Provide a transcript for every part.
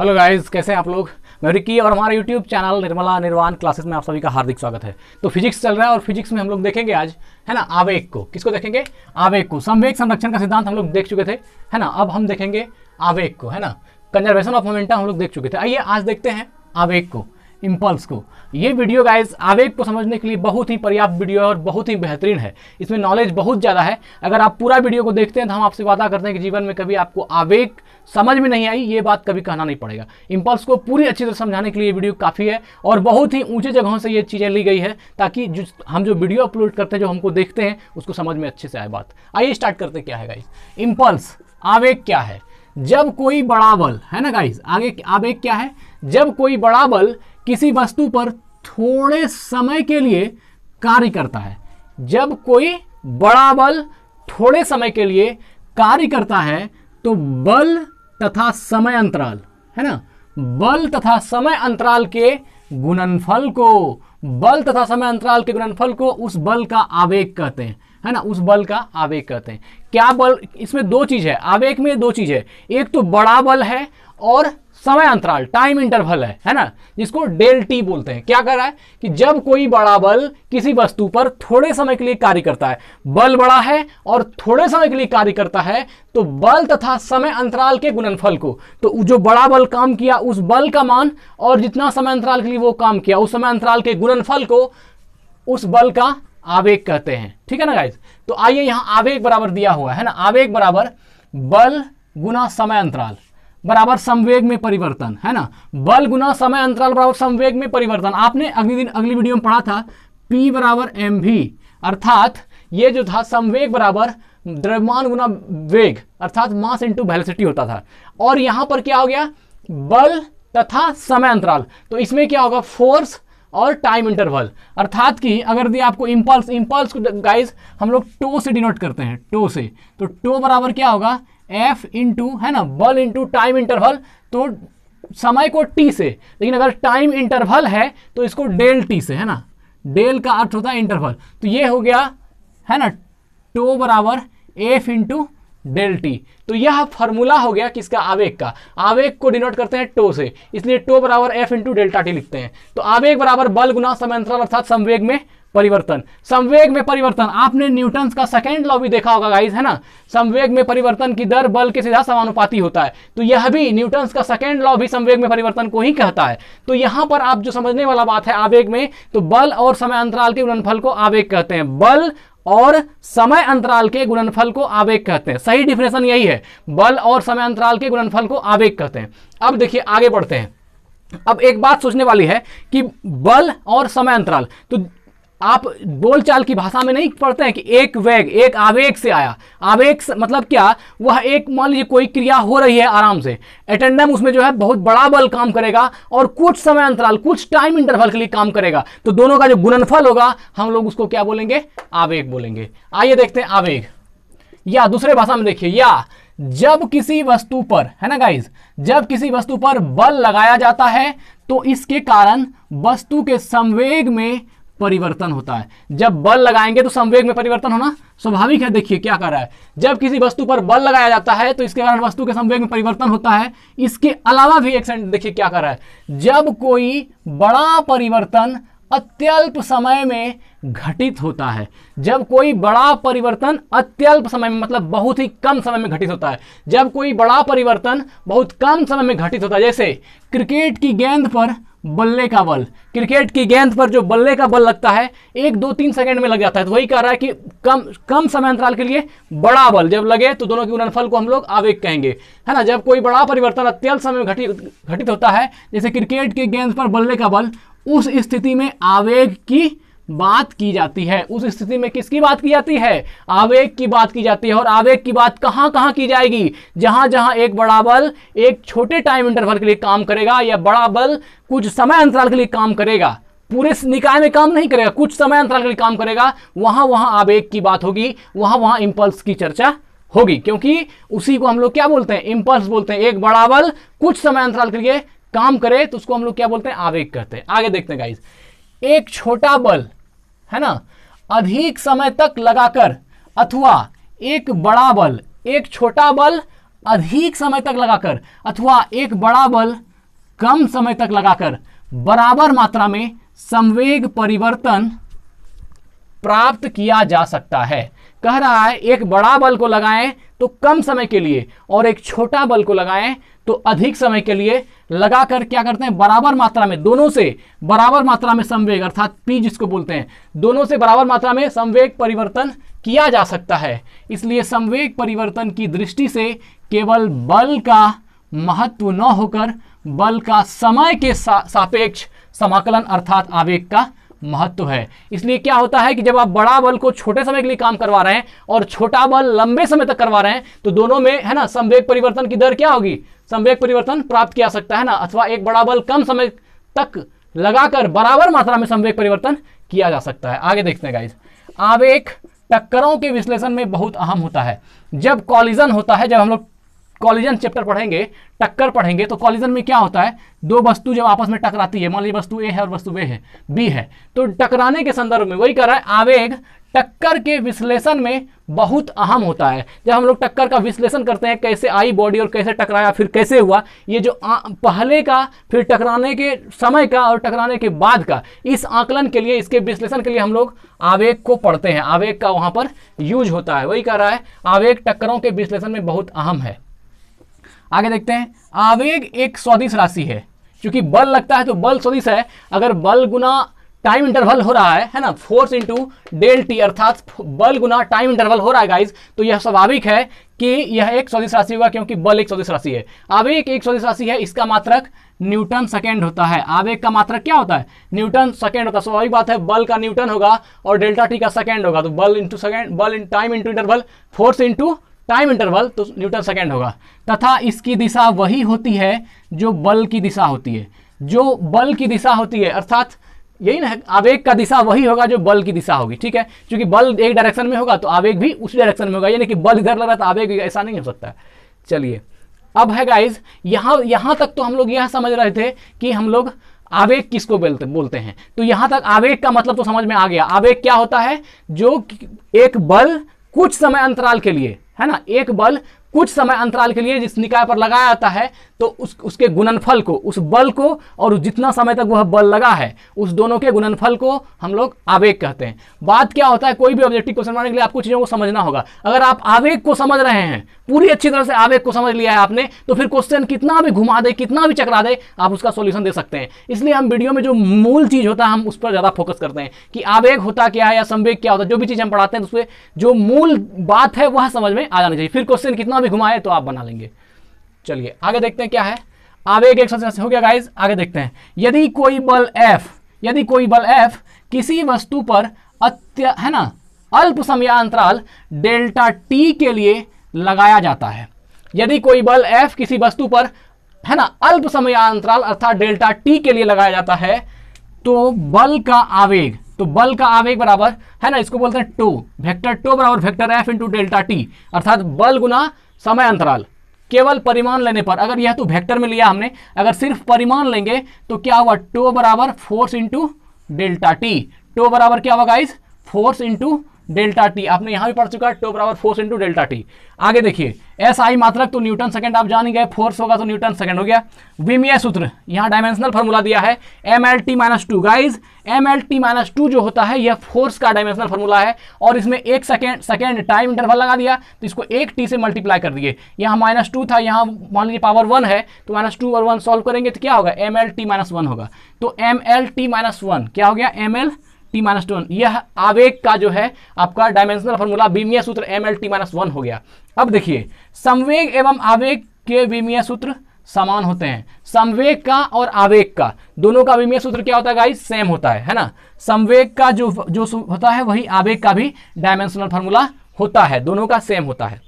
hello guys कैसे हैं आप लोग मैं रिकी और हमारा यूट्यूब चैनल निर्मला निर्वाण क्लासेस में आप सभी का हार्दिक स्वागत है तो फिजिक्स चल रहा है और फिजिक्स में हम लोग देखेंगे आज है ना आवेग को किसको देखेंगे आवेग को संवेग संरक्षण का सिद्धांत हम लोग देख चुके थे है ना अब हम देखेंगे आवेग को है ना कंजर्वेशन ऑफ मोमेंटम हम लोग देख चुके थे आइए आज देखते हैं आवेग को इम्पल्स को ये वीडियो गाइज आवेग को समझने के लिए बहुत ही पर्याप्त वीडियो है और बहुत ही बेहतरीन है इसमें नॉलेज बहुत ज़्यादा है अगर आप पूरा वीडियो को देखते हैं तो हम आपसे वादा करते हैं कि जीवन में कभी आपको आवेग समझ में नहीं आई ये बात कभी कहना नहीं पड़ेगा इम्पल्स को पूरी अच्छी तरह समझाने के लिए वीडियो काफ़ी है और बहुत ही ऊँचे जगहों से ये चीज़ें ली गई है ताकि जो हम जो वीडियो अपलोड करते हैं जो हमको देखते हैं उसको समझ में अच्छे से आए बात आइए स्टार्ट करते क्या है गाइज इम्पल्स आवेग क्या है जब कोई बड़ा बल है ना गाइज आगे आवेग क्या है जब कोई बड़ा बल किसी वस्तु पर थोड़े समय के लिए कार्य करता है जब कोई बड़ा बल थोड़े समय के लिए कार्य करता है तो बल तथा समय अंतराल है ना बल तथा समय अंतराल के गुणनफल को बल तथा समय अंतराल के गुणनफल को उस बल का आवेग कहते हैं है ना उस बल का आवेग कहते हैं क्या बल इसमें दो चीज है आवेग में दो चीज है एक तो बड़ा बल है और समय अंतराल टाइम इंटरवल है है ना जिसको डेल टी बोलते हैं क्या कर रहा है कि जब कोई बड़ा बल किसी वस्तु पर थोड़े समय के लिए कार्य करता है बल बड़ा है और थोड़े समय के लिए कार्य करता है तो बल तथा समय अंतराल के गुणनफल को तो जो बड़ा बल काम किया उस बल का मान और जितना समय अंतराल के लिए वो काम किया उस समय अंतराल के गुणनफल को उस बल का आवेग कहते हैं ठीक है ना गाइज तो आइए यहां आवेग बराबर दिया हुआ है ना आवेग बराबर बल गुना समय अंतराल बराबर संवेग में परिवर्तन है ना बल गुना समय अंतराल बराबर संवेग में परिवर्तन आपने अगले दिन अगली वीडियो में पढ़ा था P बराबर एम भी अर्थात ये जो था संवेग बराबर द्रव्यमान गुना वेग अर्थात मास इंटू वेलोसिटी होता था और यहां पर क्या हो गया बल तथा समय अंतराल तो इसमें क्या होगा फोर्स और टाइम इंटरवल अर्थात कि अगर दी आपको इंपल्स इंपल्स को गाइस हम लोग टो से डिनोट करते हैं टो से तो टो बराबर क्या होगा एफ इंटू है ना बल इंटू टाइम इंटरवल तो समय को टी से लेकिन अगर टाइम इंटरवल है तो इसको डेल टी से है ना डेल का अर्थ होता है इंटरवल तो ये हो गया है ना टो बराबर एफ इंटू डेल टी तो यह फॉर्मूला हो गया किसका आवेग का आवेग को डिनोट करते हैं टो से इसलिए टो बराबर एफ इंटू डेल्टा टी लिखते हैं तो आवेग बराबर बल गुना अंतराल अर्थात संवेग में परिवर्तन संवेग में परिवर्तन आपने न्यूटन का सेकेंड लॉ भी देखा होगा गाइज है ना संवेग में परिवर्तन की दर बल के सीधा समानुपाती होता है तो यह भी न्यूटन का सेकेंड लॉ भी संवेग में परिवर्तन को ही कहता है तो यहां पर आप जो समझने वाला बात है आवेग में तो बल और समय अंतराल के गुणनफल को आवेग कहते हैं बल और समय अंतराल के गुणनफल को आवेग कहते हैं सही डिफिनेशन यही है बल और समय अंतराल के गुणनफल को आवेग कहते हैं अब देखिए आगे बढ़ते हैं अब एक बात सोचने वाली है कि बल और समय अंतराल तो आप बोलचाल की भाषा में नहीं पढ़ते हैं कि एक वेग एक आवेग से आया आवेग मतलब क्या वह एक मान लीजिए कोई क्रिया हो रही है आराम से एटेंडम उसमें जो है बहुत बड़ा बल काम करेगा और कुछ समय अंतराल कुछ टाइम इंटरवल के लिए काम करेगा तो दोनों का जो गुणनफल होगा हम लोग उसको क्या बोलेंगे आवेग बोलेंगे आइए देखते हैं आवेग या दूसरे भाषा में देखिए या जब किसी वस्तु पर है ना गाइज जब किसी वस्तु पर बल लगाया जाता है तो इसके कारण वस्तु के संवेग में परिवर्तन होता है जब बल लगाएंगे तो संवेग में परिवर्तन होना स्वाभाविक है देखिए क्या कर रहा है जब किसी वस्तु पर बल लगाया जाता है तो इसके कारण वस्तु के संवेग में परिवर्तन होता है इसके अलावा भी एक देखिए क्या कर रहा है जब कोई बड़ा परिवर्तन अत्यल्प समय में घटित होता है जब कोई बड़ा परिवर्तन अत्यल्प समय में मतलब बहुत ही कम समय में घटित होता है जब कोई बड़ा परिवर्तन बहुत कम समय में घटित होता है जैसे क्रिकेट की गेंद पर बल्ले का बल क्रिकेट की गेंद पर जो बल्ले का बल लगता है एक दो तीन सेकंड में लग जाता है तो वही कह रहा है कि कम कम समय अंतराल के लिए बड़ा बल जब लगे तो दोनों के गुणनफल को हम लोग आवेग कहेंगे है ना जब कोई बड़ा परिवर्तन अत्यल्प समय में घटित घटित होता है जैसे क्रिकेट की गेंद पर बल्ले का बल उस स्थिति में आवेग की बात की जाती है उस स्थिति में किसकी बात की जाती है आवेग की बात की जाती है और आवेग की बात कहाँ कहाँ की जाएगी जहां जहां एक बड़ा बल एक छोटे टाइम इंटरवल के लिए काम करेगा या बड़ा बल कुछ समय अंतराल के लिए काम करेगा पूरे निकाय में काम नहीं करेगा कुछ समय अंतराल के लिए काम करेगा वहां वहां आवेग की बात होगी वहां वहां इंपल्स की चर्चा होगी क्योंकि उसी को हम लोग क्या बोलते हैं इंपल्स बोलते हैं एक बड़ा बल कुछ समय अंतराल के लिए काम करे तो उसको हम लोग क्या बोलते हैं आवेग कहते हैं आगे देखते हैं गाइज एक छोटा बल है ना अधिक समय तक लगाकर अथवा एक बड़ा बल एक छोटा बल अधिक समय तक लगाकर अथवा एक बड़ा बल कम समय तक लगाकर बराबर मात्रा में संवेग परिवर्तन प्राप्त किया जा सकता है कह रहा है एक बड़ा बल को लगाएं तो कम समय के लिए और एक छोटा बल को लगाएं तो अधिक समय के लिए लगाकर क्या करते हैं बराबर मात्रा में दोनों से बराबर मात्रा में संवेग अर्थात पी जिसको बोलते हैं दोनों से बराबर मात्रा में संवेग परिवर्तन किया जा सकता है इसलिए संवेग परिवर्तन की दृष्टि से केवल बल का महत्व न होकर बल का समय के सापेक्ष समाकलन अर्थात आवेग का महत्व है इसलिए क्या होता है कि जब आप बड़ा बल को छोटे समय के लिए काम करवा रहे हैं और छोटा बल लंबे समय तक करवा रहे हैं तो दोनों में है ना संवेग परिवर्तन की दर क्या होगी संवेग परिवर्तन प्राप्त किया सकता है ना अथवा एक बड़ा बल कम समय तक लगाकर बराबर मात्रा में संवेग परिवर्तन किया जा सकता है आगे देखते हैं गाइज आवेग टक्करों के विश्लेषण में बहुत अहम होता है जब कॉलिजन होता है जब हम लोग कॉलिजन चैप्टर पढ़ेंगे टक्कर पढ़ेंगे तो कॉलिजन में क्या होता है दो वस्तु जब आपस में टकराती है मान लीजिए वस्तु ए है और वस्तु बे है बी है तो टकराने के संदर्भ में वही कह रहा है आवेग टक्कर के विश्लेषण में बहुत अहम होता है जब हम लोग टक्कर का विश्लेषण करते हैं कैसे आई बॉडी और कैसे टकराया फिर कैसे हुआ ये जो आ, पहले का फिर टकराने के समय का और टकराने के बाद का इस आकलन के लिए इसके विश्लेषण के लिए हम लोग आवेग को पढ़ते हैं आवेग का वहाँ पर यूज होता है वही कह रहा है आवेग टक्करों के विश्लेषण में बहुत अहम है आगे देखते हैं आवेग एक सदिश राशि है क्योंकि बल लगता है तो बल सदिश है अगर बल गुना टाइम इंटरवल हो रहा है है ना फोर्स इंटू डेल टी अर्थात बल गुना टाइम इंटरवल हो रहा है गाइज तो यह स्वाभाविक है कि यह एक सदिश राशि होगा क्योंकि बल एक सदिश राशि है आवेग एक सदिश राशि है इसका मात्रक न्यूटन सेकेंड होता है आवेग का मात्रक क्या होता है न्यूटन सेकेंड होता है स्वाभाविक बात है बल का न्यूटन होगा और डेल्टा टी का सेकेंड होगा तो बल इंटू सेकेंड बल in time into interval force into time interval तो न्यूटन सेकेंड होगा तथा इसकी दिशा वही होती है जो बल की दिशा होती है जो बल की दिशा होती है अर्थात यही ना आवेग का दिशा वही होगा जो बल की दिशा होगी ठीक है क्योंकि बल एक डायरेक्शन में होगा तो आवेग भी उसी डायरेक्शन में होगा यानी कि बल इधर लग रहा है तो आवेग ऐसा नहीं हो सकता चलिए अब है गाइज यहाँ यहाँ तक तो हम लोग यह समझ रहे थे कि हम लोग आवेग किसको बोलते बोलते हैं तो यहाँ तक आवेग का मतलब तो समझ में आ गया आवेग क्या होता है जो एक बल कुछ समय अंतराल के लिए है ना एक बल कुछ समय अंतराल के लिए जिस निकाय पर लगाया जाता है तो उस उसके गुणनफल को उस बल को और जितना समय तक वह बल लगा है उस दोनों के गुणनफल को हम लोग आवेग कहते हैं बात क्या होता है कोई भी ऑब्जेक्टिव क्वेश्चन बनाने के लिए आपको चीज़ों को समझना होगा अगर आप आवेग को समझ रहे हैं पूरी अच्छी तरह से आवेग को समझ लिया है आपने तो फिर क्वेश्चन कितना भी घुमा दे कितना भी चकरा दे आप उसका सोल्यूशन दे सकते हैं इसलिए हम वीडियो में जो मूल चीज़ होता है हम उस पर ज़्यादा फोकस करते हैं कि आवेग होता क्या है या संवेग क्या होता है जो भी चीज़ हम पढ़ाते हैं तो उसमें जो मूल बात है वह समझ में आ जानी चाहिए फिर क्वेश्चन कितना भी घुमाए तो आप बना लेंगे चलिए आगे देखते हैं क्या है आवेग एक हो गया गाइज आगे देखते हैं यदि कोई बल एफ यदि कोई बल एफ किसी वस्तु पर अत्य है ना अल्प समय अंतराल डेल्टा टी के लिए लगाया जाता है यदि कोई बल एफ किसी वस्तु पर है ना अल्प समय अंतराल अर्थात डेल्टा टी के लिए लगाया जाता है तो बल का आवेग तो बल का आवेग बराबर है ना इसको बोलते हैं टो वेक्टर टो बराबर vector F into delta T अर्थात बल गुना समय अंतराल केवल परिमाण लेने पर अगर यह तो वेक्टर में लिया हमने अगर सिर्फ परिमाण लेंगे तो क्या हुआ टो बराबर force into delta T tau बराबर क्या होगा इस फोर्स इंटू डेल्टा टी आपने यहां भी पढ़ चुका है टो बराबर फोर्स इंटू डेल्टा टी आगे देखिए एस आई मात्रक तो न्यूटन सेकंड आप जान ही गए फोर्स होगा तो न्यूटन सेकंड हो गया विमय सूत्र यहां डायमेंशनल फॉर्मूला दिया है M L T minus two guys M L T minus two जो होता है यह फोर्स का डायमेंशनल फॉर्मूला है और इसमें एक सेकेंड सेकेंड टाइम इंटरवल लगा दिया तो इसको एक टी से मल्टीप्लाई कर दिए यहाँ माइनस टू था यहाँ मान लीजिए पावर वन है तो माइनस टू और वन सॉल्व करेंगे तो क्या होगा M L T minus one होगा तो M L T minus one क्या हो गया M L T minus two यह आवेग का जो है आपका डायमेंशनल फॉर्मूला बीमीय सूत्र M L T minus one हो गया अब देखिए संवेग एवं आवेग के बीमीय सूत्र समान होते हैं संवेग का और आवेग का दोनों का विमीय सूत्र क्या होता है गाइस सेम होता है है ना संवेग का जो जो होता है वही आवेग का भी डायमेंशनल फॉर्मूला होता है दोनों का सेम होता है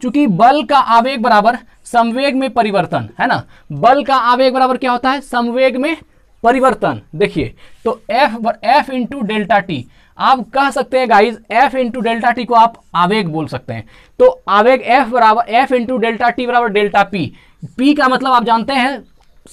क्योंकि बल का आवेग बराबर संवेग में परिवर्तन है ना बल का आवेग बराबर क्या होता है संवेग में परिवर्तन देखिए तो F F into delta T आप कह सकते हैं guys F into delta T को आप आवेग बोल सकते हैं तो आवेग एफ बराबर एफ इंटू डेल्टा टी बराबर डेल्टा पी पी का मतलब आप जानते हैं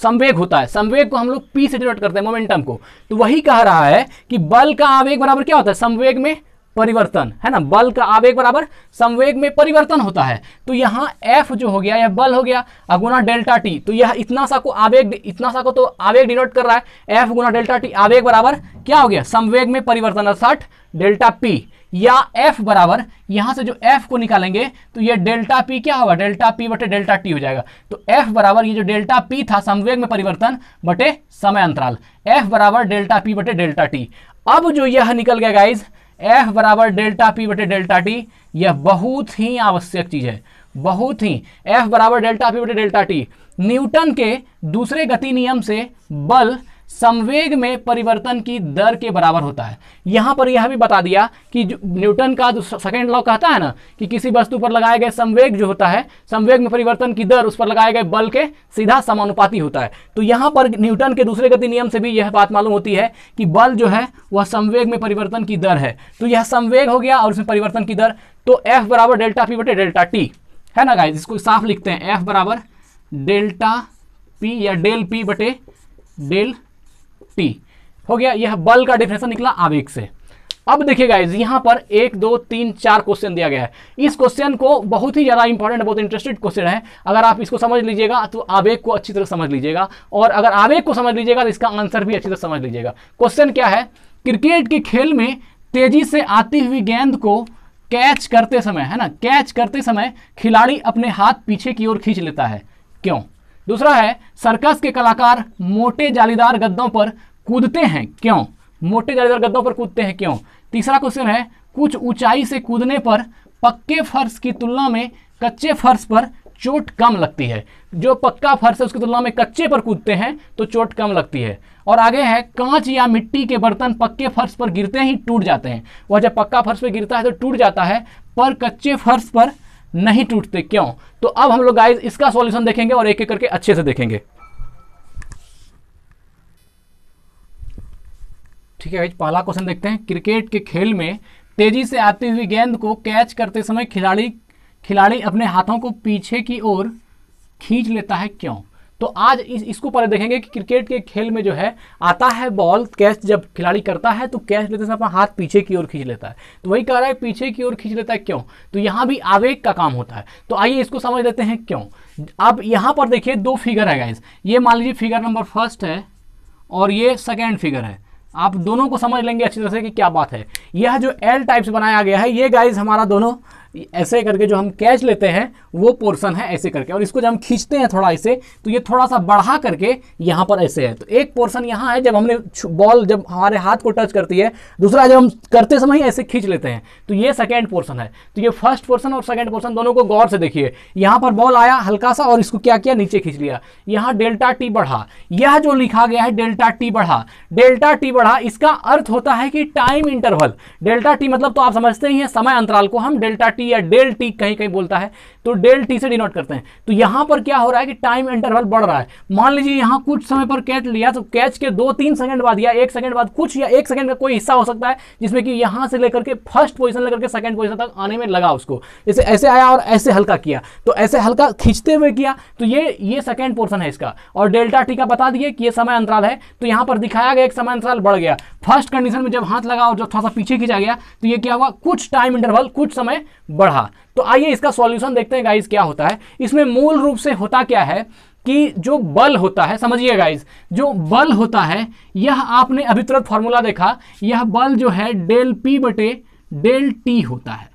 संवेग होता है संवेग को हम लोग पी से डिनोट करते हैं मोमेंटम को तो वही कह रहा है कि बल का आवेग बराबर क्या होता है संवेग में परिवर्तन है ना बल का आवेग बराबर संवेग में परिवर्तन होता है तो यहाँ एफ जो हो गया यह बल हो गया अगुना डेल्टा टी तो यह इतना सा को आवेग इतना सा को तो आवेग डिनोट कर रहा है एफ गुना डेल्टा टी आवेग बराबर क्या हो गया संवेग में परिवर्तन अर्थात डेल्टा पी या एफ बराबर यहां से जो एफ को निकालेंगे तो ये डेल्टा पी क्या होगा डेल्टा पी बटे डेल्टा टी हो जाएगा तो एफ बराबर ये जो डेल्टा पी था संवेग में परिवर्तन बटे समय अंतराल एफ बराबर डेल्टा पी बटे डेल्टा टी अब जो यह निकल गया गाइज एफ बराबर डेल्टा पी बटे डेल्टा टी यह बहुत ही आवश्यक चीज है बहुत ही एफ बराबर डेल्टा पी बटे डेल्टा टी न्यूटन के दूसरे गति नियम से बल संवेग में परिवर्तन की दर के बराबर होता है यहां पर यह भी बता दिया कि न्यूटन का जो सेकेंड लॉ कहता है ना कि किसी वस्तु पर लगाए गए संवेग जो होता है संवेग में परिवर्तन की दर उस पर लगाए गए बल के सीधा समानुपाती होता है तो यहां पर न्यूटन के दूसरे गति नियम से भी यह बात मालूम होती है कि बल जो है वह संवेग में परिवर्तन की दर है तो यह संवेग हो गया और उसमें परिवर्तन की दर तो एफ बराबर डेल्टा पी बटे डेल्टा टी है ना गाय इसको साफ लिखते हैं एफ बराबर डेल्टा पी या डेल पी बटे डेल टी हो गया यह बल का डेफिनेशन निकला आवेग से अब देखिए गाइज यहाँ पर एक दो तीन चार क्वेश्चन दिया गया है इस क्वेश्चन को बहुत ही ज़्यादा इंपॉर्टेंट बहुत इंटरेस्टेड क्वेश्चन है अगर आप इसको समझ लीजिएगा तो आवेग को अच्छी तरह समझ लीजिएगा और अगर आवेग को समझ लीजिएगा तो इसका आंसर भी अच्छी तरह समझ लीजिएगा क्वेश्चन क्या है क्रिकेट के खेल में तेजी से आती हुई गेंद को कैच करते समय है ना कैच करते समय खिलाड़ी अपने हाथ पीछे की ओर खींच लेता है क्यों दूसरा है सर्कस के कलाकार मोटे जालीदार गद्दों पर कूदते हैं क्यों मोटे जालीदार गद्दों पर कूदते हैं क्यों तीसरा क्वेश्चन है कुछ ऊंचाई से कूदने पर पक्के फर्श की तुलना में कच्चे फर्श पर चोट कम लगती है जो पक्का फर्श है उसकी तुलना में कच्चे पर कूदते हैं तो चोट कम लगती है और आगे है कांच या मिट्टी के बर्तन पक्के फर्श पर गिरते ही टूट जाते हैं वह जब पक्का फर्श पर गिरता है तो टूट जाता है पर कच्चे फर्श पर नहीं टूटते क्यों तो अब हम लोग गाइज इसका सॉल्यूशन देखेंगे और एक एक करके अच्छे से देखेंगे ठीक है पहला क्वेश्चन देखते हैं क्रिकेट के खेल में तेजी से आती हुई गेंद को कैच करते समय खिलाड़ी खिलाड़ी अपने हाथों को पीछे की ओर खींच लेता है क्यों तो आज इस, इसको पहले देखेंगे कि क्रिकेट के खेल में जो है आता है बॉल कैच जब खिलाड़ी करता है तो कैच लेते समय अपना हाथ पीछे की ओर खींच लेता है तो वही कह रहा है पीछे की ओर खींच लेता है क्यों तो यहाँ भी आवेग का काम होता है तो आइए इसको समझ लेते हैं क्यों अब यहाँ पर देखिए दो फिगर है गाइज ये मान लीजिए फिगर नंबर फर्स्ट है और ये सेकेंड फिगर है आप दोनों को समझ लेंगे अच्छी तरह से कि क्या बात है यह जो एल टाइप्स बनाया गया है ये गाइज हमारा दोनों ऐसे करके जो हम कैच लेते हैं वो पोर्सन है ऐसे करके और इसको जब हम खींचते हैं थोड़ा ऐसे तो ये थोड़ा सा बढ़ा करके यहाँ पर ऐसे है तो एक पोर्सन यहाँ है जब हमने बॉल जब हमारे हाथ को टच करती है दूसरा जब हम करते समय ऐसे खींच लेते हैं तो ये सेकेंड पोर्सन है तो ये फर्स्ट पोर्सन और सेकेंड पोर्सन दोनों को गौर से देखिए यहाँ पर बॉल आया हल्का सा और इसको क्या किया नीचे खींच लिया यहाँ डेल्टा टी बढ़ा यह जो लिखा गया है डेल्टा टी बढ़ा डेल्टा टी बढ़ा इसका अर्थ होता है कि टाइम इंटरवल डेल्टा टी मतलब तो आप समझते ही हैं समय अंतराल को हम डेल्टा टी टी या डेल टी कहीं कहीं बोलता है तो डेल टी से डिनोट करते हैं तो यहां पर क्या हो रहा है कि टाइम इंटरवल बढ़ रहा है मान लीजिए यहां कुछ समय पर कैच लिया तो कैच के दो तीन सेकंड बाद या एक सेकंड बाद कुछ या एक सेकंड का कोई हिस्सा हो सकता है जिसमें कि यहां से लेकर के फर्स्ट पोजिशन लेकर के सेकंड पोजिशन तक आने में लगा उसको जैसे ऐसे आया और ऐसे हल्का किया तो ऐसे हल्का खींचते हुए किया तो ये ये सेकेंड पोर्सन है इसका और डेल्टा टी का बता दिए कि यह समय अंतराल है तो यहां पर दिखाया गया एक समय अंतराल बढ़ गया फर्स्ट कंडीशन में जब हाथ लगा और जब थोड़ा सा पीछे खींचा गया तो ये क्या हुआ कुछ टाइम इंटरवल कुछ समय बढ़ा तो आइए इसका सॉल्यूशन देखते हैं गाइज क्या होता है इसमें मूल रूप से होता क्या है कि जो बल होता है समझिए गाइज जो बल होता है यह आपने अभी तुरंत फॉर्मूला देखा यह बल जो है डेल पी बटे डेल टी होता है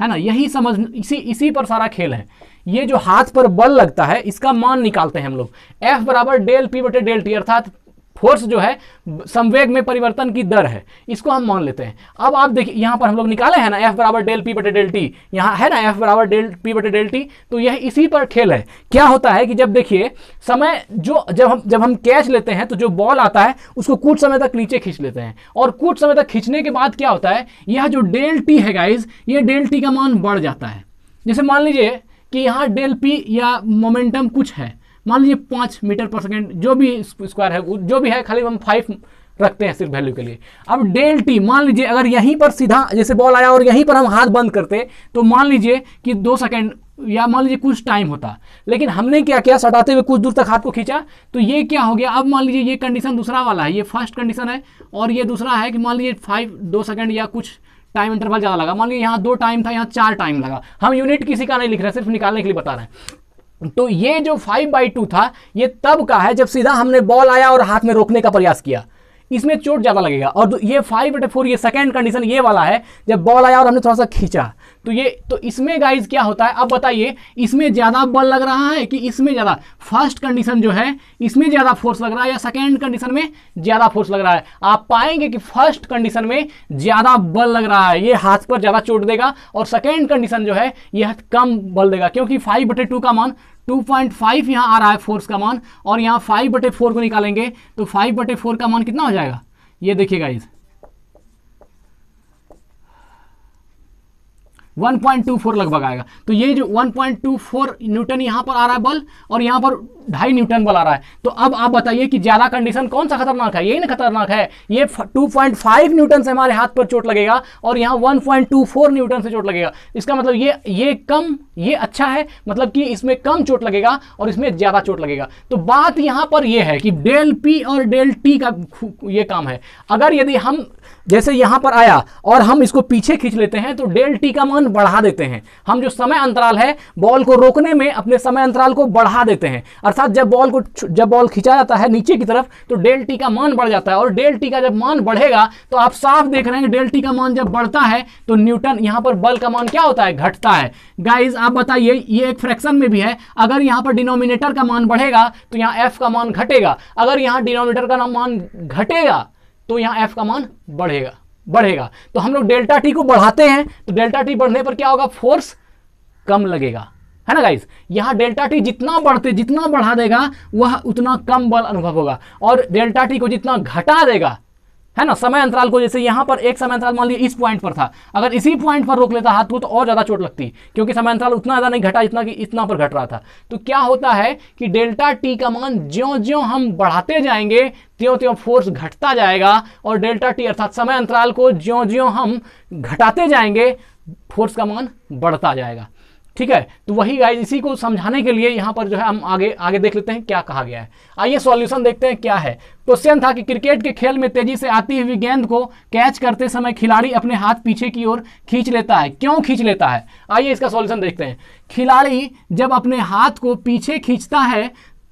है ना यही समझ इसी इसी पर सारा खेल है ये जो हाथ पर बल लगता है इसका मान निकालते हैं हम लोग एफ बराबर डेल पी बटे डेल टी अर्थात फोर्स जो है संवेग में परिवर्तन की दर है इसको हम मान लेते हैं अब आप देखिए यहाँ पर हम लोग निकाले हैं ना एफ बराबर डेल पी बटे डेल टी यहाँ है ना एफ बराबर डेल पी बटे डेल टी तो यह इसी पर खेल है क्या होता है कि जब देखिए समय जो जब हम जब हम कैच लेते हैं तो जो बॉल आता है उसको कुछ समय तक नीचे खींच लेते हैं और कुछ समय तक खींचने के बाद क्या होता है यह जो डेल टी है गाइज ये डेल टी का मान बढ़ जाता है जैसे मान लीजिए कि यहाँ डेल पी या मोमेंटम कुछ है मान लीजिए पाँच मीटर पर सेकेंड जो भी स्क्वायर है जो भी है खाली हम फाइव रखते हैं सिर्फ वैल्यू के लिए अब डेल टी मान लीजिए अगर यहीं पर सीधा जैसे बॉल आया और यहीं पर हम हाथ बंद करते तो मान लीजिए कि दो सेकेंड या मान लीजिए कुछ टाइम होता लेकिन हमने क्या किया सटाते हुए कुछ दूर तक हाथ को खींचा तो ये क्या हो गया अब मान लीजिए ये कंडीशन दूसरा वाला है ये फर्स्ट कंडीशन है और ये दूसरा है कि मान लीजिए फाइव दो सेकंड या कुछ टाइम इंटरवल ज़्यादा लगा मान लीजिए यहाँ दो टाइम था यहाँ चार टाइम लगा हम यूनिट किसी का नहीं लिख रहे सिर्फ निकालने के लिए बता रहे हैं तो ये जो फाइव बाई टू था ये तब का है जब सीधा हमने बॉल आया और हाथ में रोकने का प्रयास किया इसमें चोट ज़्यादा लगेगा और ये फाइव बटे फोर ये सेकेंड कंडीशन ये वाला है जब बॉल आया और हमने थोड़ा सा खींचा तो ये तो इसमें गाइज क्या होता है अब बताइए इसमें ज़्यादा बल लग रहा है कि इसमें ज़्यादा फर्स्ट कंडीशन जो है इसमें ज़्यादा फोर्स लग रहा है या सेकेंड कंडीशन में ज़्यादा फोर्स लग रहा है आप पाएंगे कि फर्स्ट कंडीशन में ज़्यादा बल लग रहा है ये हाथ पर ज़्यादा चोट देगा और सेकेंड कंडीशन जो है यह कम बल देगा क्योंकि फाइव बटे टू का मान टू पॉइंट फाइव यहाँ आ रहा है फोर्स का मान और यहाँ फाइव बटे फोर को निकालेंगे तो फाइव बटे फोर का मान कितना हो जाएगा ये देखिएगा इस वन पॉइंट टू फोर लगभग आएगा तो ये जो one point two four newton यहाँ पर आ रहा है बल और यहाँ पर ढाई न्यूटन बोला रहा है तो अब आप बताइए कि ज्यादा कंडीशन कौन सा खतरनाक है यही ना खतरनाक है ये 2.5 न्यूटन से हमारे हाथ पर चोट लगेगा और यहाँ 1.24 न्यूटन से चोट लगेगा इसका मतलब ये ये कम ये अच्छा है मतलब कि इसमें कम चोट लगेगा और इसमें ज्यादा चोट लगेगा तो बात यहाँ पर यह है कि डेल पी और डेल टी का ये काम है अगर यदि हम जैसे यहाँ पर आया और हम इसको पीछे खींच लेते हैं तो डेल टी का मान बढ़ा देते हैं हम जो समय अंतराल है बॉल को रोकने में अपने समय अंतराल को बढ़ा देते हैं अर्थात जब बॉल को जब बॉल खींचा जाता है नीचे की तरफ तो डेल टी का मान बढ़ जाता है और डेल टी का जब मान बढ़ेगा तो आप साफ देख रहे हैं डेल टी का मान जब बढ़ता है तो न्यूटन यहां पर बल का मान क्या होता है घटता है गाइज आप बताइए ये एक फ्रैक्शन में भी है अगर यहाँ पर डिनोमिनेटर का मान बढ़ेगा तो यहां एफ का मान घटेगा अगर यहाँ डिनोमिनेटर का मान घटेगा तो यहां एफ का मान बढ़ेगा बढ़ेगा तो हम लोग डेल्टा टी को बढ़ाते हैं तो डेल्टा टी बढ़ने पर क्या होगा फोर्स कम लगेगा है ना गाइस यहाँ डेल्टा टी जितना बढ़ते जितना बढ़ा देगा वह उतना कम बल अनुभव होगा और डेल्टा टी को जितना घटा देगा है ना समय अंतराल को जैसे यहाँ पर एक समय अंतराल मान लीजिए इस पॉइंट पर था अगर इसी पॉइंट पर रोक लेता हाथ को तो और ज़्यादा चोट लगती क्योंकि समय अंतराल उतना ज़्यादा नहीं घटा जितना कि इतना पर घट रहा था तो क्या होता है कि डेल्टा टी का मान ज्यो ज्यो हम बढ़ाते जाएंगे त्यों त्यों फोर्स घटता जाएगा और डेल्टा टी अर्थात समय अंतराल को ज्यो ज्यो हम घटाते जाएंगे फोर्स का मान बढ़ता जाएगा ठीक है तो वही गाइज इसी को समझाने के लिए यहाँ पर जो है हम आगे आगे देख लेते हैं क्या कहा गया है आइए सॉल्यूशन देखते हैं क्या है क्वेश्चन था कि क्रिकेट के खेल में तेजी से आती हुई गेंद को कैच करते समय खिलाड़ी अपने हाथ पीछे की ओर खींच लेता है क्यों खींच लेता है आइए इसका सॉल्यूशन देखते हैं खिलाड़ी जब अपने हाथ को पीछे खींचता है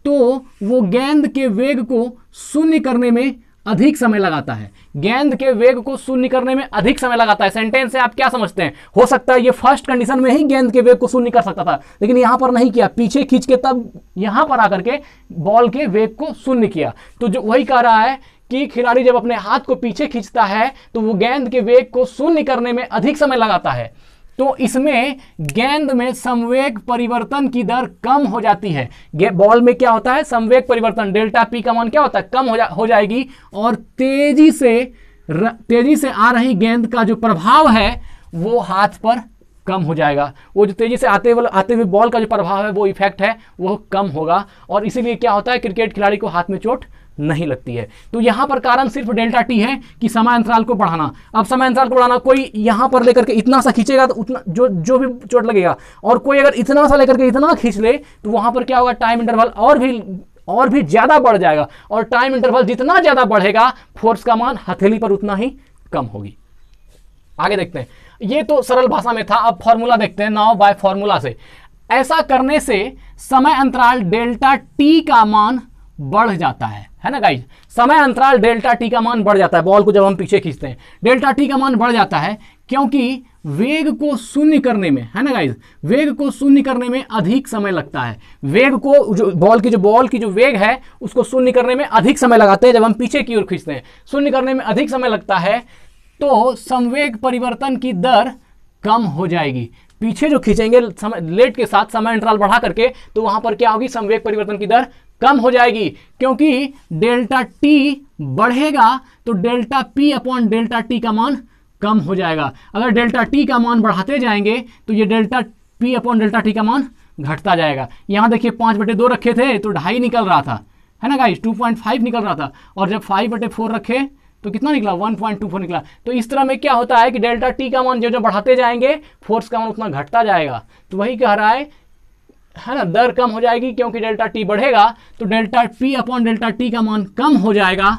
तो वो गेंद के वेग को शून्य करने में अधिक समय लगाता है गेंद के वेग को शून्य करने में अधिक समय लगाता है सेंटेंस से आप क्या समझते हैं हो सकता है ये फर्स्ट कंडीशन में ही गेंद के वेग को शून्य कर सकता था लेकिन यहां पर नहीं किया पीछे खींच के तब यहां पर आकर के बॉल के वेग को शून्य किया तो जो वही कह रहा है कि खिलाड़ी जब अपने हाथ को पीछे खींचता है तो वो गेंद के वेग को शून्य करने में अधिक समय लगाता है तो इसमें गेंद में संवेग परिवर्तन की दर कम हो जाती है बॉल में क्या होता है संवेग परिवर्तन डेल्टा पी का मान क्या होता है कम हो, जा, हो जाएगी और तेजी से र, तेजी से आ रही गेंद का जो प्रभाव है वो हाथ पर कम हो जाएगा वो जो तेजी से आते वाले आते हुए बॉल का जो प्रभाव है वो इफेक्ट है वो कम होगा और इसीलिए क्या होता है क्रिकेट खिलाड़ी को हाथ में चोट नहीं लगती है तो यहाँ पर कारण सिर्फ डेल्टा टी है कि समय अंतराल को बढ़ाना अब समय अंतराल को बढ़ाना कोई यहाँ पर लेकर के इतना सा खींचेगा तो उतना जो जो भी चोट लगेगा और कोई अगर इतना सा लेकर के इतना खींच ले तो वहां पर क्या होगा टाइम इंटरवल और भी और भी ज़्यादा बढ़ जाएगा और टाइम इंटरवल जितना ज़्यादा बढ़ेगा फोर्स का मान हथेली पर उतना ही कम होगी आगे देखते हैं ये तो सरल भाषा में था अब फॉर्मूला देखते हैं नाव बाय फॉर्मूला से ऐसा करने से समय अंतराल डेल्टा टी का मान बढ़ जाता है है ना गाइज समय अंतराल डेल्टा टी का मान बढ़ जाता है बॉल को जब हम पीछे खींचते हैं डेल्टा टी का मान बढ़ जाता है क्योंकि वेग को शून्य करने में है ना गाइज वेग को शून्य करने में अधिक समय लगता है वेग को जो बॉल की जो बॉल की जो वेग है उसको शून्य करने में अधिक समय लगाते हैं जब हम पीछे की ओर खींचते हैं शून्य करने में अधिक समय लगता है तो संवेग परिवर्तन की दर कम हो जाएगी पीछे जो खींचेंगे समय लेट के साथ समय अंतराल बढ़ा करके तो वहां पर क्या होगी संवेग परिवर्तन की दर कम हो जाएगी क्योंकि डेल्टा टी बढ़ेगा तो delta P upon delta T का मान कम हो जाएगा अगर डेल्टा टी का मान बढ़ाते जाएंगे तो ये delta P upon delta T का मान घटता जाएगा यहाँ देखिए पाँच बटे दो रखे थे तो ढाई निकल रहा था है ना गाइस 2.5 निकल रहा था और जब फाइव बटे फोर रखे तो कितना निकला 1.24 निकला तो इस तरह में क्या होता है कि डेल्टा टी का मान जो जो बढ़ाते जाएंगे फोर्स का मान उतना घटता जाएगा तो वही कह रहा है है ना दर कम हो जाएगी क्योंकि डेल्टा टी बढ़ेगा तो delta P upon delta T का मान कम हो जाएगा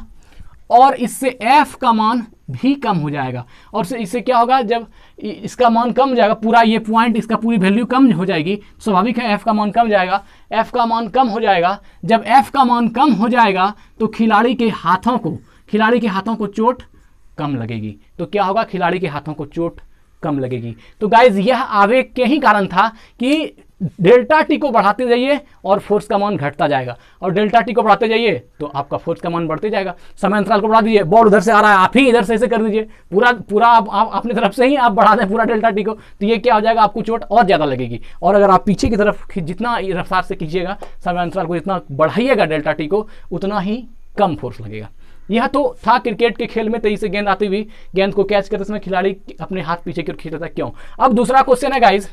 और इससे एफ का मान भी कम हो जाएगा और इससे क्या होगा जब इसका मान कम जाएगा पूरा ये पॉइंट इसका पूरी वैल्यू कम हो जाएगी स्वाभाविक है एफ का मान कम जाएगा एफ का मान कम हो जाएगा जब एफ का मान कम हो जाएगा तो खिलाड़ी के हाथों को खिलाड़ी के हाथों को चोट कम लगेगी तो क्या होगा खिलाड़ी के हाथों को चोट कम लगेगी तो गाइज यह आवेग के ही कारण था कि डेल्टा टी को बढ़ाते जाइए और फोर्स का मान घटता जाएगा और डेल्टा टी को बढ़ाते जाइए तो आपका फोर्स का मान बढ़ते जाएगा समय अंतराल को बढ़ा दीजिए बॉल उधर से आ रहा है आप ही इधर से ऐसे कर दीजिए पूरा पूरा आप, आप अपनी तरफ से ही आप बढ़ा दें पूरा डेल्टा टी को तो ये क्या हो जाएगा आपको चोट और ज़्यादा लगेगी और अगर आप पीछे की तरफ जितना रफ्तार से कीजिएगा समय अंतराल को जितना बढ़ाइएगा डेल्टा टी को उतना ही कम फोर्स लगेगा यह तो था क्रिकेट के खेल में तेजी से गेंद आती हुई गेंद को कैच करते समय खिलाड़ी अपने हाथ पीछे की ओर खींचता था क्यों अब दूसरा क्वेश्चन है गाइज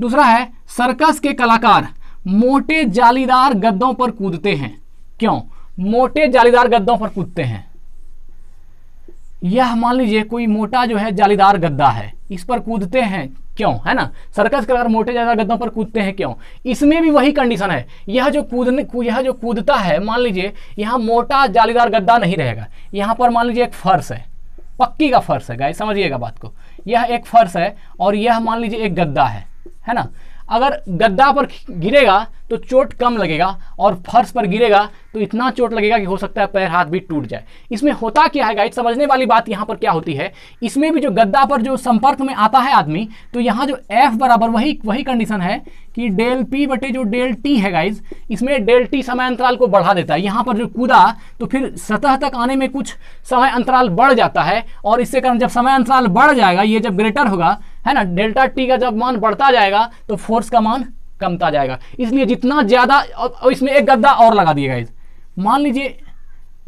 दूसरा है सर्कस के कलाकार मोटे जालीदार गद्दों पर कूदते हैं क्यों मोटे जालीदार गद्दों पर कूदते हैं यह मान लीजिए कोई मोटा जो है जालीदार गद्दा है इस पर कूदते हैं क्यों है ना सर्कस कलाकार मोटे जालीदार गद्दों पर कूदते हैं क्यों इसमें भी वही कंडीशन है यह जो कूदने यह जो कूदता है मान लीजिए यहां मोटा जालीदार गद्दा नहीं रहेगा यहाँ पर मान लीजिए एक फर्श है पक्की का फर्श है गाय समझिएगा बात को यह एक फर्श है और यह मान लीजिए एक गद्दा है है ना अगर गद्दा पर गिरेगा तो चोट कम लगेगा और फर्श पर गिरेगा तो इतना चोट लगेगा कि हो सकता है पैर हाथ भी टूट जाए इसमें होता क्या है गाइड समझने वाली बात यहाँ पर क्या होती है इसमें भी जो गद्दा पर जो संपर्क में आता है आदमी तो यहाँ जो एफ बराबर वही वही कंडीशन है कि डेल पी बटे जो डेल टी है गाइज इसमें डेल टी समय अंतराल को बढ़ा देता है यहाँ पर जो कूदा तो फिर सतह तक आने में कुछ समय अंतराल बढ़ जाता है और इससे कारण जब समय अंतराल बढ़ जाएगा ये जब ग्रेटर होगा है ना डेल्टा टी का जब मान बढ़ता जाएगा तो फोर्स का मान कमता जाएगा इसलिए जितना ज़्यादा इसमें एक गद्दा और लगा दिएगा इस मान लीजिए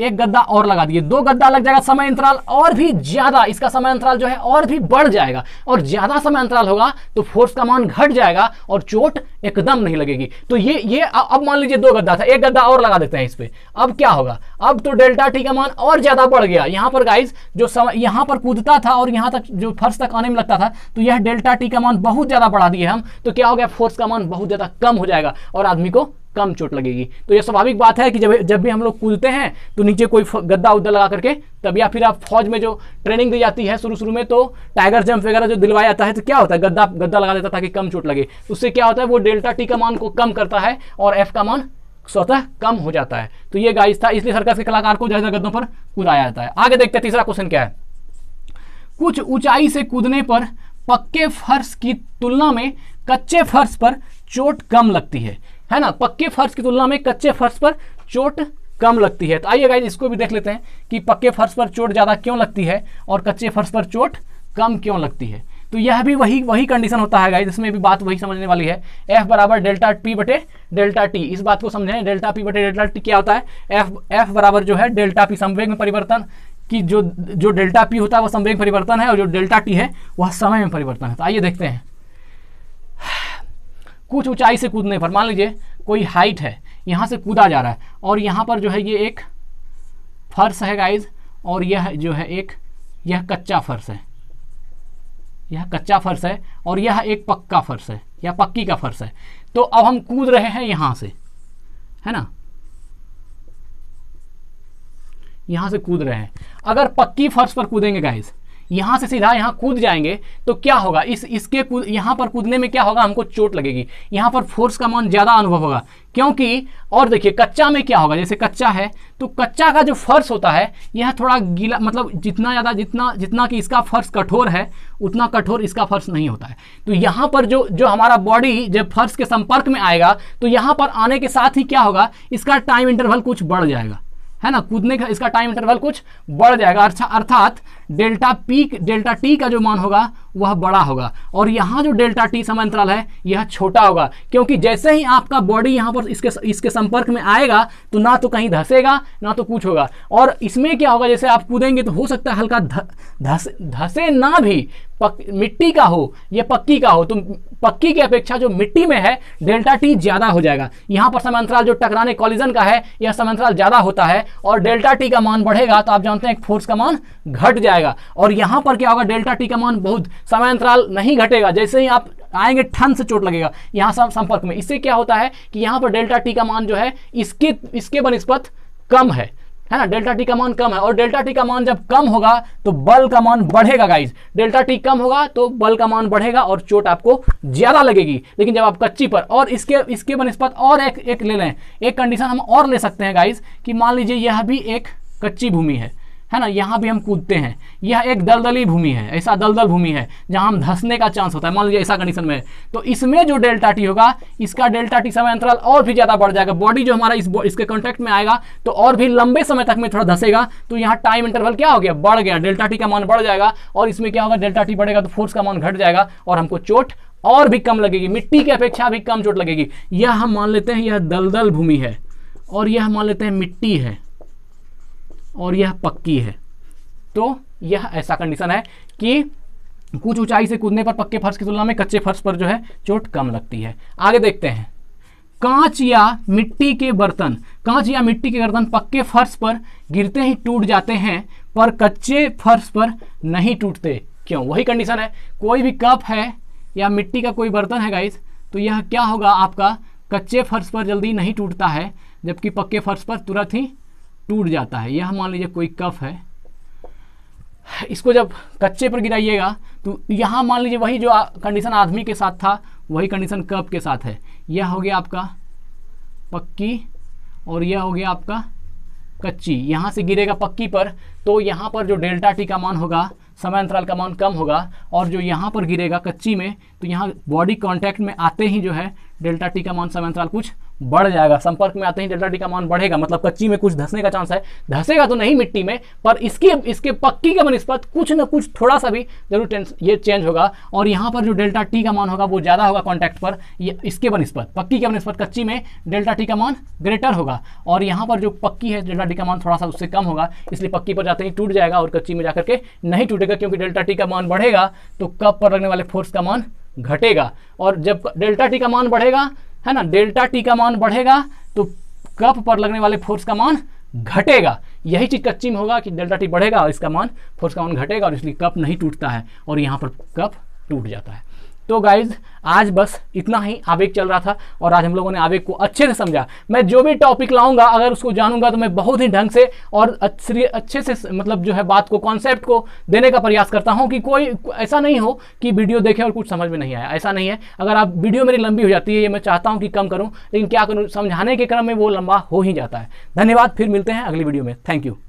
एक गद्दा और लगा दिए दो गद्दा लग जाएगा समय अंतराल और भी ज्यादा इसका समय अंतराल जो है और भी बढ़ जाएगा और ज्यादा समय अंतराल होगा तो फोर्स का मान घट जाएगा और चोट एकदम नहीं लगेगी तो ये ये अब मान लीजिए दो गद्दा था एक गद्दा और लगा देते हैं इस पर अब क्या होगा अब तो डेल्टा टी का मान और ज्यादा बढ़ गया यहां पर गाइज जो समय यहां पर कूदता था और यहां तक जो फर्श तक आने में लगता था तो यह डेल्टा टी का मान बहुत ज्यादा बढ़ा दिए हम तो क्या हो गया फोर्स का मान बहुत ज्यादा कम हो जाएगा और आदमी को कम चोट लगेगी तो यह स्वाभाविक बात है कि जब जब भी हम लोग कूदते हैं तो नीचे कोई गद्दा उद्दा लगा करके तब या फिर आप फौज में जो ट्रेनिंग दी जाती है शुरू शुरू में तो टाइगर जंप वगैरह जो दिलवाया जाता है तो क्या होता है गद्दा गद्दा लगा देता ताकि कम चोट लगे तो उससे क्या होता है वो डेल्टा टी का मान को कम करता है और एफ का मान स्वतः कम हो जाता है तो ये गाइज था इसलिए सरकार के कलाकार को ज्यादा गद्दों पर कूदाया जाता है आगे देखते हैं तीसरा क्वेश्चन क्या है कुछ ऊंचाई से कूदने पर पक्के फर्श की तुलना में कच्चे फर्श पर चोट कम लगती है है ना पक्के फर्श की तुलना में कच्चे फर्श पर चोट कम लगती है तो आइए गाइज इसको भी देख लेते हैं कि पक्के फर्श पर चोट ज़्यादा क्यों लगती है और कच्चे फर्श पर चोट कम क्यों लगती है तो यह भी वही वही कंडीशन होता है गाइज इसमें भी बात वही समझने वाली है एफ बराबर डेल्टा पी बटे डेल्टा टी इस बात को समझें डेल्टा पी बटे डेल्टा टी क्या होता है एफ एफ बराबर जो है डेल्टा पी संवेग में परिवर्तन की जो जो डेल्टा पी होता है वह संवेग परिवर्तन है और जो डेल्टा टी है वह समय में परिवर्तन है तो आइए देखते हैं कुछ ऊंचाई से कूदने पर मान लीजिए कोई हाइट है यहाँ से कूदा जा रहा है और यहाँ पर जो है ये एक फर्श है गाइज और यह जो है एक यह कच्चा फर्श है यह कच्चा फर्श है और यह एक पक्का फर्श है या पक्की का फर्श है तो अब हम कूद रहे हैं यहाँ से है ना यहाँ से कूद रहे हैं अगर पक्की फर्श पर कूदेंगे गाइज यहाँ से सीधा यहाँ कूद जाएंगे तो क्या होगा इस इसके कूद यहाँ पर कूदने में क्या होगा हमको चोट लगेगी यहाँ पर फोर्स का मान ज़्यादा अनुभव होगा क्योंकि और देखिए कच्चा में क्या होगा जैसे कच्चा है तो कच्चा का जो फर्श होता है यह थोड़ा गीला मतलब जितना ज़्यादा जितना जितना कि इसका फर्श कठोर है उतना कठोर इसका फर्श नहीं होता है तो यहाँ पर जो जो हमारा बॉडी जब फर्श के संपर्क में आएगा तो यहाँ पर आने के साथ ही क्या होगा इसका टाइम इंटरवल कुछ बढ़ जाएगा है ना कूदने का इसका टाइम इंटरवल कुछ बढ़ जाएगा अर्थात अर्थात डेल्टा पी डेल्टा टी का जो मान होगा वह बड़ा होगा और यहाँ जो डेल्टा टी समांतराल है यह छोटा होगा क्योंकि जैसे ही आपका बॉडी यहाँ पर इसके इसके संपर्क में आएगा तो ना तो कहीं धसेगा ना तो कुछ होगा और इसमें क्या होगा जैसे आप कूदेंगे तो हो सकता है हल्का धस धसे ना भी पक, मिट्टी का हो या पक्की का हो तो पक्की की अपेक्षा जो मिट्टी में है डेल्टा टी ज़्यादा हो जाएगा यहाँ पर समांतराल जो टकराने कॉलिजन का है यह समांतराल ज़्यादा होता है और डेल्टा टी का मान बढ़ेगा तो आप जानते हैं फोर्स का मान घट जाएगा जाएगा और यहां पर क्या होगा डेल्टा टी का मान बहुत समय अंतराल नहीं घटेगा जैसे ही आप आएंगे ठंड से चोट लगेगा यहाँ संपर्क में इससे क्या होता है कि यहां पर डेल्टा टी का मान जो है इसके इसके बनस्पत कम है है ना डेल्टा टी का मान कम है और डेल्टा टी का मान जब कम होगा तो बल का मान बढ़ेगा गाइज डेल्टा टी कम होगा तो बल का मान बढ़ेगा और चोट आपको ज्यादा लगेगी लेकिन जब आप कच्ची पर और इसके इसके बनस्पत और एक एक ले लें एक कंडीशन हम और ले सकते हैं गाइज कि मान लीजिए यह भी एक कच्ची भूमि है है ना यहाँ भी हम कूदते हैं यह एक दलदली भूमि है ऐसा दलदल भूमि है जहाँ हम धंसने का चांस होता है मान लीजिए ऐसा कंडीशन में तो इसमें जो डेल्टा टी होगा इसका डेल्टा टी समय अंतराल और भी ज़्यादा बढ़ जाएगा बॉडी जो हमारा इस इसके कॉन्टैक्ट में आएगा तो और भी लंबे समय तक में थोड़ा धंसेगा तो यहाँ टाइम इंटरवल क्या हो गया बढ़ गया डेल्टा टी का मान बढ़ जाएगा और इसमें क्या होगा डेल्टा टी बढ़ेगा तो फोर्स का मान घट जाएगा और हमको चोट और भी कम लगेगी मिट्टी की अपेक्षा भी कम चोट लगेगी यह हम मान लेते हैं यह दलदल भूमि है और यह मान लेते हैं मिट्टी है और यह पक्की है तो यह ऐसा कंडीशन है कि कुछ ऊंचाई से कूदने पर पक्के फर्श की तुलना में कच्चे फर्श पर जो है चोट कम लगती है आगे देखते हैं कांच या मिट्टी के बर्तन कांच या मिट्टी के बर्तन पक्के फर्श पर गिरते ही टूट जाते हैं पर कच्चे फर्श पर नहीं टूटते क्यों वही कंडीशन है कोई भी कप है या मिट्टी का कोई बर्तन है गाइस तो यह क्या होगा आपका कच्चे फर्श पर जल्दी नहीं टूटता है जबकि पक्के फर्श पर तुरंत ही टूट जाता है यह मान लीजिए कोई कफ है इसको जब कच्चे पर गिराइएगा तो यहाँ मान लीजिए वही जो कंडीशन आदमी के साथ था वही कंडीशन कप के साथ है यह हो गया आपका पक्की और यह हो गया आपका कच्ची यहाँ से गिरेगा पक्की पर तो यहाँ पर जो डेल्टा टी का मान होगा समय अंतराल का मान कम होगा और जो यहाँ पर गिरेगा कच्ची में तो यहाँ बॉडी कॉन्टैक्ट में आते ही जो है डेल्टा टी का मान समय अंतराल कुछ बढ़ जाएगा संपर्क में आते ही डेल्टा टी का मान बढ़ेगा मतलब कच्ची में कुछ धंसने का चांस है धंसेगा तो नहीं मिट्टी में पर इसके इसके पक्की के बनस्पत कुछ ना कुछ थोड़ा सा भी जरूर ये चेंज होगा और यहाँ पर जो डेल्टा टी का मान होगा वो ज़्यादा होगा कॉन्टैक्ट पर ये इसके बनस्पत पक्की के बनस्पत कच्ची में डेल्टा टी का मान ग्रेटर होगा और यहाँ पर जो पक्की है डेल्टा टी का मान थोड़ा सा उससे कम होगा इसलिए पक्की पर जाते ही टूट जाएगा और कच्ची में जाकर के नहीं टूटेगा क्योंकि डेल्टा टी का मान बढ़ेगा तो कप पर लगने वाले फोर्स का मान घटेगा और जब डेल्टा टी का मान बढ़ेगा है ना डेल्टा टी का मान बढ़ेगा तो कप पर लगने वाले फोर्स का मान घटेगा यही चीज कच्ची में होगा कि डेल्टा टी बढ़ेगा और इसका मान फोर्स का मान घटेगा और इसलिए कप नहीं टूटता है और यहाँ पर कप टूट जाता है तो गाइज आज बस इतना ही आवेग चल रहा था और आज हम लोगों ने आवेग को अच्छे से समझा मैं जो भी टॉपिक लाऊंगा अगर उसको जानूंगा तो मैं बहुत ही ढंग से और अच्छे से मतलब जो है बात को कॉन्सेप्ट को देने का प्रयास करता हूं कि कोई ऐसा नहीं हो कि वीडियो देखे और कुछ समझ में नहीं आया ऐसा नहीं है अगर आप वीडियो मेरी लंबी हो जाती है ये मैं चाहता हूँ कि कम करूँ लेकिन क्या करूँ समझाने के क्रम में वो लंबा हो ही जाता है धन्यवाद फिर मिलते हैं अगली वीडियो में थैंक यू